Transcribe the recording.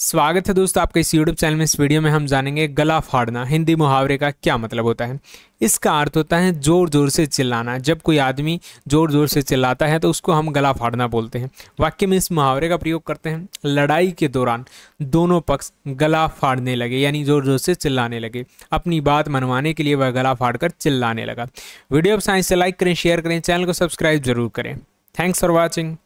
स्वागत है दोस्तों आपके इस यूट्यूब चैनल में इस वीडियो में हम जानेंगे गला फाड़ना हिंदी मुहावरे का क्या मतलब होता है इसका अर्थ होता है ज़ोर ज़ोर से चिल्लाना जब कोई आदमी ज़ोर ज़ोर से चिल्लाता है तो उसको हम गला फाड़ना बोलते हैं वाक्य में इस मुहावरे का प्रयोग करते हैं लड़ाई के दौरान दोनों पक्ष गला फाड़ने लगे यानी ज़ोर ज़ोर से चिल्लाने लगे अपनी बात मनवाने के लिए वह गला फाड़ कर चिल्लाने लगा वीडियो अब साइंस से लाइक करें शेयर करें चैनल को सब्सक्राइब जरूर करें थैंक्स फॉर वॉचिंग